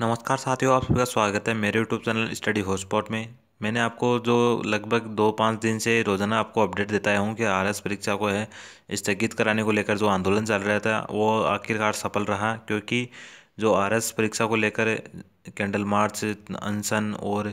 नमस्कार साथियों आप सबका स्वागत है मेरे यूट्यूब चैनल स्टडी हॉटस्पॉट में मैंने आपको जो लगभग दो पाँच दिन से रोज़ाना आपको अपडेट देता हूँ कि आर परीक्षा को है स्थगित कराने को लेकर जो आंदोलन चल रहा था वो आखिरकार सफल रहा क्योंकि जो आर परीक्षा को लेकर कैंडल मार्च अनशन और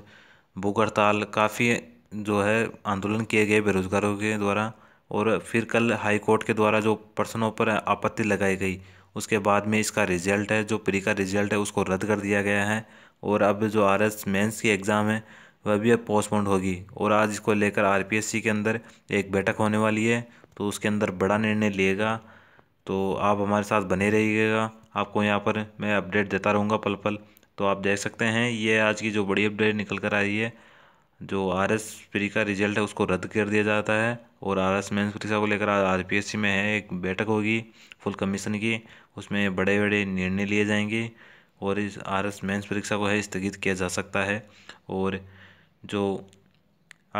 भूख हड़ताल काफ़ी जो है आंदोलन किए गए बेरोजगारों के द्वारा और फिर कल हाई कोर्ट के द्वारा जो पर्सनों पर आपत्ति लगाई गई उसके बाद में इसका रिज़ल्ट है जो प्री का रिज़ल्ट है उसको रद्द कर दिया गया है और अब जो आर एस मेन्स की एग्ज़ाम है वह भी अब पोस्टपोन्ड होगी और आज इसको लेकर आर पी एस सी के अंदर एक बैठक होने वाली है तो उसके अंदर बड़ा निर्णय लिएगा तो आप हमारे साथ बने रहिएगा आपको यहाँ पर मैं अपडेट देता रहूँगा पल पल तो आप देख सकते हैं ये आज की जो बड़ी अपडेट निकल कर आई है जो आर एस का रिजल्ट है उसको रद्द कर दिया जाता है और आर एस मेन्स परीक्षा को लेकर आर पी एस सी में है एक बैठक होगी फुल कमीशन की उसमें बड़े बड़े निर्णय लिए जाएंगे और इस आर एस मेन्स परीक्षा को है स्थगित किया जा सकता है और जो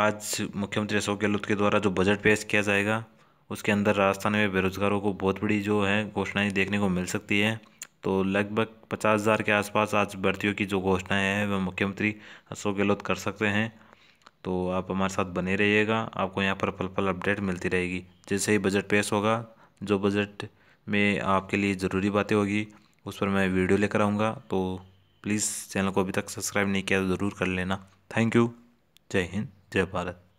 आज मुख्यमंत्री अशोक गहलोत के द्वारा जो बजट पेश किया जाएगा उसके अंदर राजस्थान में बेरोजगारों को बहुत बड़ी जो है घोषणाएँ देखने को मिल सकती है तो लगभग पचास हज़ार के आसपास आज भर्तियों की जो घोषणाएँ हैं वह मुख्यमंत्री अशोक गहलोत कर सकते हैं तो आप हमारे साथ बने रहिएगा आपको यहाँ पर पल पल अपडेट मिलती रहेगी जैसे ही बजट पेश होगा जो बजट में आपके लिए ज़रूरी बातें होगी उस पर मैं वीडियो लेकर आऊँगा तो प्लीज़ चैनल को अभी तक सब्सक्राइब नहीं किया तो ज़रूर कर लेना थैंक यू जय हिंद जय भारत